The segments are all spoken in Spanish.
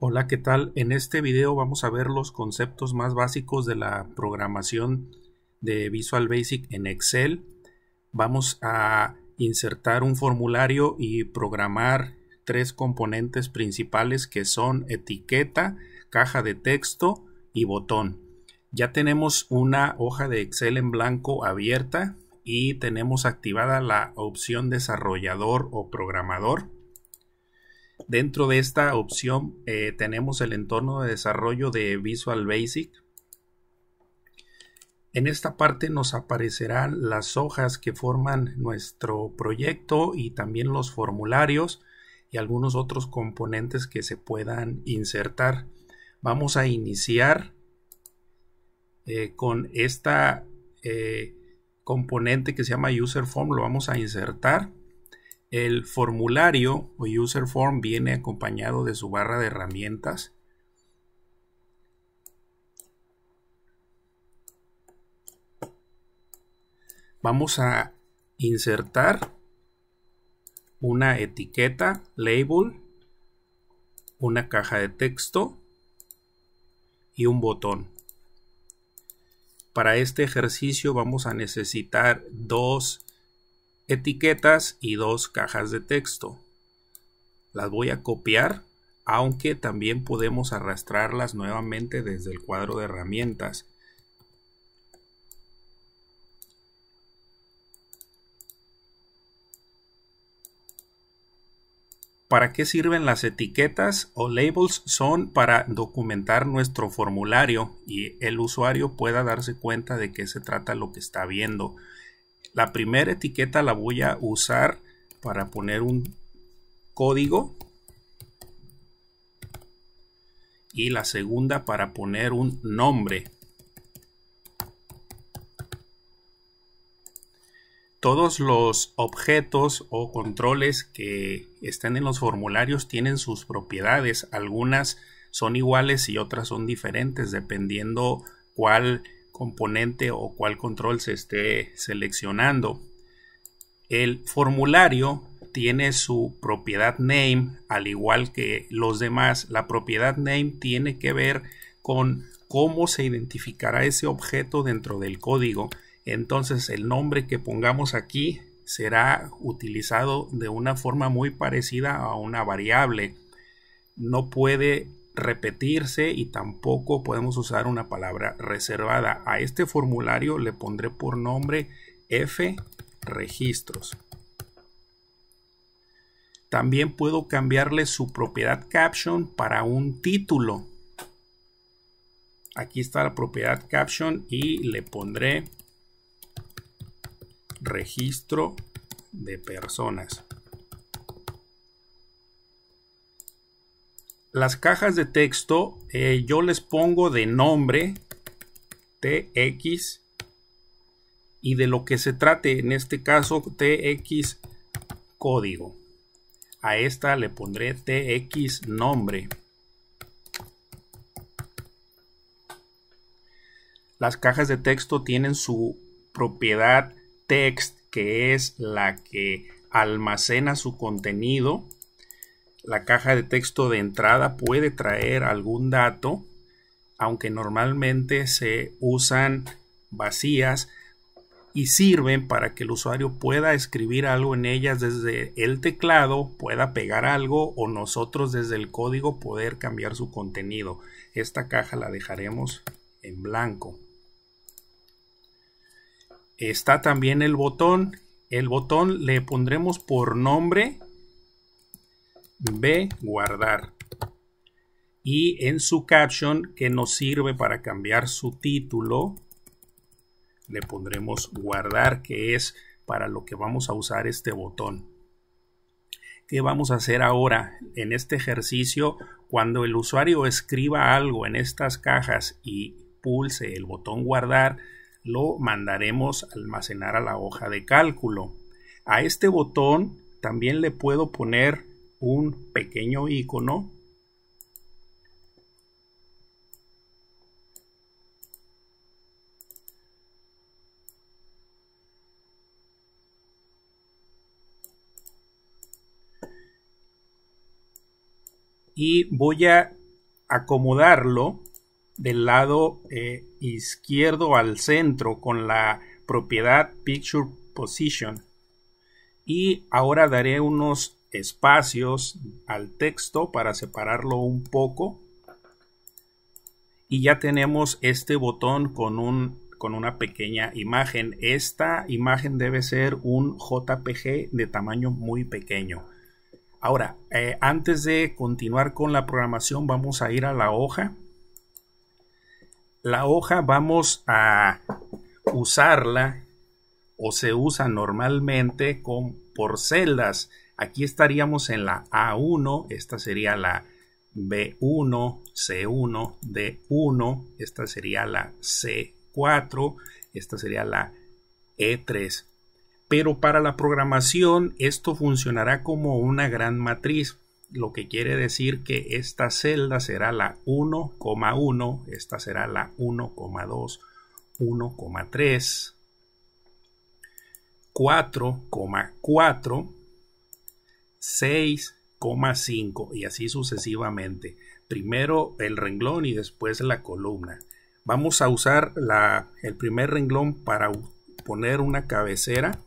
Hola, ¿qué tal? En este video vamos a ver los conceptos más básicos de la programación de Visual Basic en Excel. Vamos a insertar un formulario y programar tres componentes principales que son etiqueta, caja de texto y botón. Ya tenemos una hoja de Excel en blanco abierta y tenemos activada la opción desarrollador o programador Dentro de esta opción eh, tenemos el entorno de desarrollo de Visual Basic. En esta parte nos aparecerán las hojas que forman nuestro proyecto y también los formularios y algunos otros componentes que se puedan insertar. Vamos a iniciar eh, con esta eh, componente que se llama User Form, lo vamos a insertar. El formulario o user form viene acompañado de su barra de herramientas. Vamos a insertar una etiqueta, label, una caja de texto y un botón. Para este ejercicio vamos a necesitar dos etiquetas y dos cajas de texto. Las voy a copiar, aunque también podemos arrastrarlas nuevamente desde el cuadro de herramientas. ¿Para qué sirven las etiquetas o labels? Son para documentar nuestro formulario y el usuario pueda darse cuenta de qué se trata lo que está viendo. La primera etiqueta la voy a usar para poner un código y la segunda para poner un nombre. Todos los objetos o controles que estén en los formularios tienen sus propiedades. Algunas son iguales y otras son diferentes dependiendo cuál componente o cual control se esté seleccionando. El formulario tiene su propiedad name, al igual que los demás. La propiedad name tiene que ver con cómo se identificará ese objeto dentro del código. Entonces el nombre que pongamos aquí será utilizado de una forma muy parecida a una variable. No puede repetirse y tampoco podemos usar una palabra reservada. A este formulario le pondré por nombre F registros. También puedo cambiarle su propiedad caption para un título. Aquí está la propiedad caption y le pondré registro de personas. las cajas de texto eh, yo les pongo de nombre TX y de lo que se trate, en este caso TX código. A esta le pondré TX nombre. Las cajas de texto tienen su propiedad text, que es la que almacena su contenido la caja de texto de entrada puede traer algún dato, aunque normalmente se usan vacías y sirven para que el usuario pueda escribir algo en ellas desde el teclado, pueda pegar algo o nosotros desde el código poder cambiar su contenido. Esta caja la dejaremos en blanco. Está también el botón. El botón le pondremos por nombre B, guardar. Y en su caption, que nos sirve para cambiar su título, le pondremos guardar, que es para lo que vamos a usar este botón. ¿Qué vamos a hacer ahora en este ejercicio? Cuando el usuario escriba algo en estas cajas y pulse el botón guardar, lo mandaremos almacenar a la hoja de cálculo. A este botón también le puedo poner un pequeño icono y voy a acomodarlo del lado eh, izquierdo al centro con la propiedad picture position y ahora daré unos espacios al texto para separarlo un poco. Y ya tenemos este botón con, un, con una pequeña imagen. Esta imagen debe ser un JPG de tamaño muy pequeño. Ahora, eh, antes de continuar con la programación, vamos a ir a la hoja. La hoja vamos a usarla o se usa normalmente con, por celdas. Aquí estaríamos en la A1, esta sería la B1, C1, D1, esta sería la C4, esta sería la E3. Pero para la programación esto funcionará como una gran matriz, lo que quiere decir que esta celda será la 1,1, esta será la 1,2, 1,3, 4,4 6,5 y así sucesivamente. Primero el renglón y después la columna. Vamos a usar la, el primer renglón para poner una cabecera.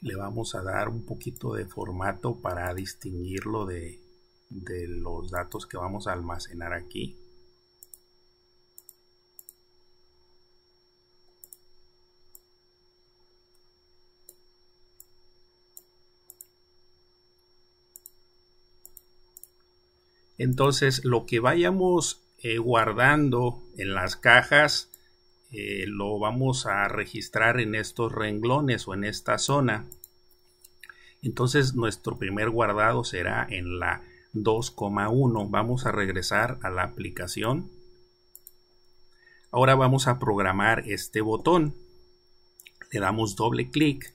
Le vamos a dar un poquito de formato para distinguirlo de, de los datos que vamos a almacenar aquí. Entonces, lo que vayamos eh, guardando en las cajas, eh, lo vamos a registrar en estos renglones o en esta zona. Entonces, nuestro primer guardado será en la 2,1. Vamos a regresar a la aplicación. Ahora vamos a programar este botón. Le damos doble clic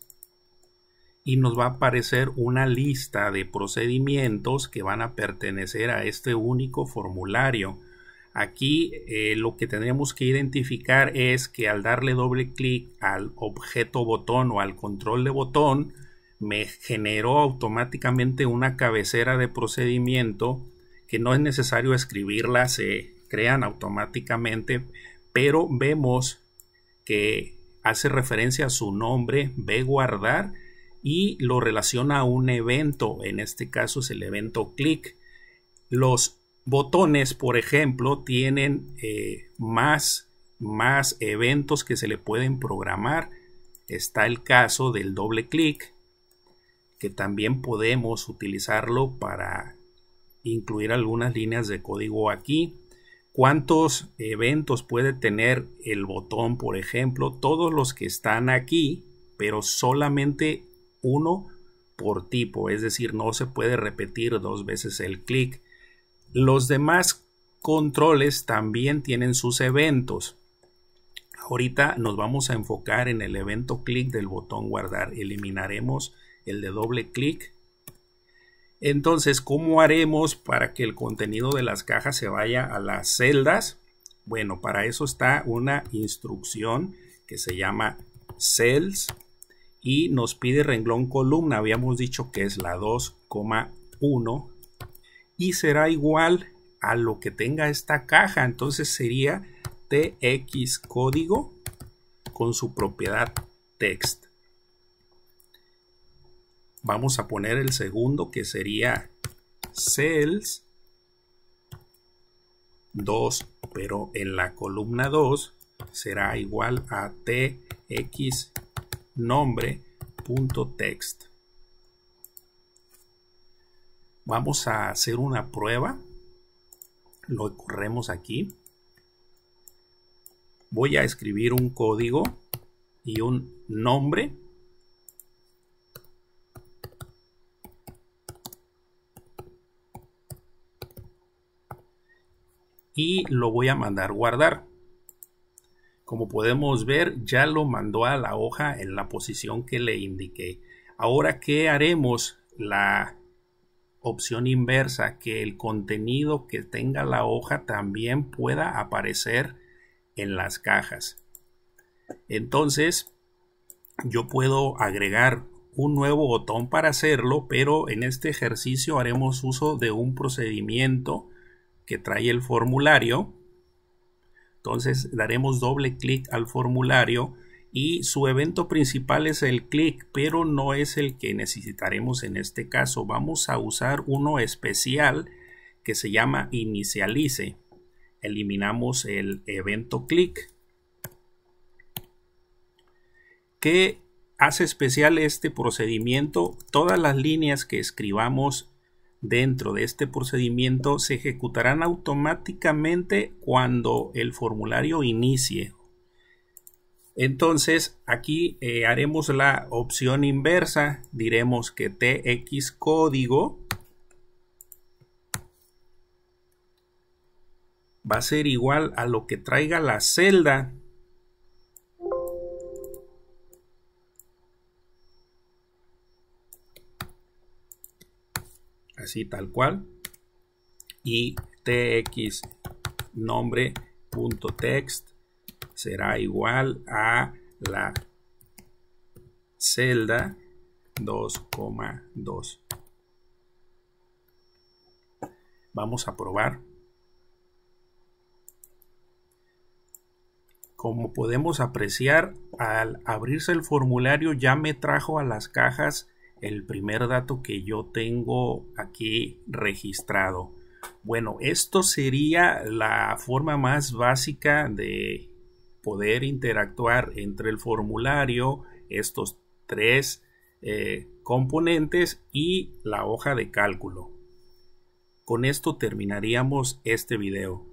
y nos va a aparecer una lista de procedimientos que van a pertenecer a este único formulario. Aquí eh, lo que tendríamos que identificar es que al darle doble clic al objeto botón o al control de botón, me generó automáticamente una cabecera de procedimiento que no es necesario escribirla, se crean automáticamente, pero vemos que hace referencia a su nombre, ve guardar y lo relaciona a un evento, en este caso es el evento clic Los botones, por ejemplo, tienen eh, más, más eventos que se le pueden programar. Está el caso del doble clic, que también podemos utilizarlo para incluir algunas líneas de código aquí. ¿Cuántos eventos puede tener el botón, por ejemplo? Todos los que están aquí, pero solamente uno por tipo, es decir, no se puede repetir dos veces el clic. Los demás controles también tienen sus eventos. Ahorita nos vamos a enfocar en el evento clic del botón guardar. Eliminaremos el de doble clic. Entonces, ¿cómo haremos para que el contenido de las cajas se vaya a las celdas? Bueno, para eso está una instrucción que se llama cells y nos pide renglón columna, habíamos dicho que es la 2,1 y será igual a lo que tenga esta caja, entonces sería tx código con su propiedad text. Vamos a poner el segundo que sería cells 2, pero en la columna 2 será igual a tx nombre.text. Vamos a hacer una prueba. Lo corremos aquí. Voy a escribir un código y un nombre. Y lo voy a mandar guardar. Como podemos ver, ya lo mandó a la hoja en la posición que le indiqué. Ahora, ¿qué haremos? La opción inversa, que el contenido que tenga la hoja también pueda aparecer en las cajas. Entonces, yo puedo agregar un nuevo botón para hacerlo, pero en este ejercicio haremos uso de un procedimiento que trae el formulario entonces daremos doble clic al formulario y su evento principal es el clic, pero no es el que necesitaremos en este caso. Vamos a usar uno especial que se llama inicialice. Eliminamos el evento clic. ¿Qué hace especial este procedimiento? Todas las líneas que escribamos dentro de este procedimiento se ejecutarán automáticamente cuando el formulario inicie. Entonces aquí eh, haremos la opción inversa, diremos que TX código va a ser igual a lo que traiga la celda así tal cual. Y tx nombre punto text será igual a la celda 2,2. Vamos a probar. Como podemos apreciar, al abrirse el formulario ya me trajo a las cajas el primer dato que yo tengo aquí registrado. Bueno, esto sería la forma más básica de poder interactuar entre el formulario, estos tres eh, componentes y la hoja de cálculo. Con esto terminaríamos este video.